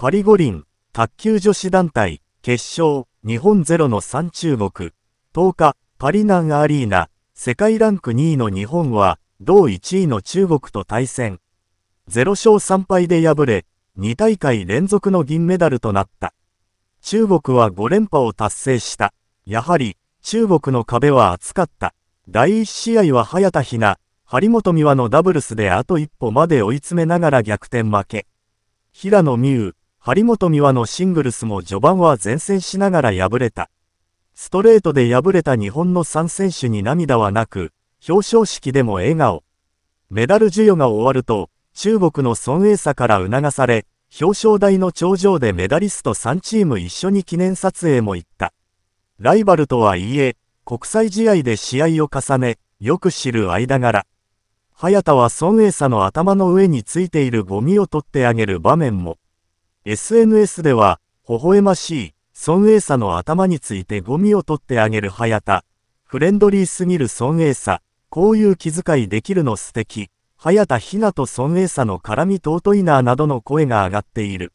パリ五輪、卓球女子団体、決勝、日本ゼロの3中国。10日、パリ南アリーナ、世界ランク2位の日本は、同1位の中国と対戦。0勝3敗で敗れ、2大会連続の銀メダルとなった。中国は5連覇を達成した。やはり、中国の壁は厚かった。第1試合は早田ひな、張本美和のダブルスであと一歩まで追い詰めながら逆転負け。平野美宇、張本美和のシングルスも序盤は前線しながら敗れた。ストレートで敗れた日本の3選手に涙はなく、表彰式でも笑顔。メダル授与が終わると、中国の孫英佐から促され、表彰台の頂上でメダリスト3チーム一緒に記念撮影も行った。ライバルとはいえ、国際試合で試合を重ね、よく知る間柄。早田は孫英佐の頭の上についているゴミを取ってあげる場面も。SNS では、微笑ましい、孫英さの頭についてゴミを取ってあげる早田。フレンドリーすぎる孫英さ、こういう気遣いできるの素敵。早田ひなと孫英さの絡み尊いななどの声が上がっている。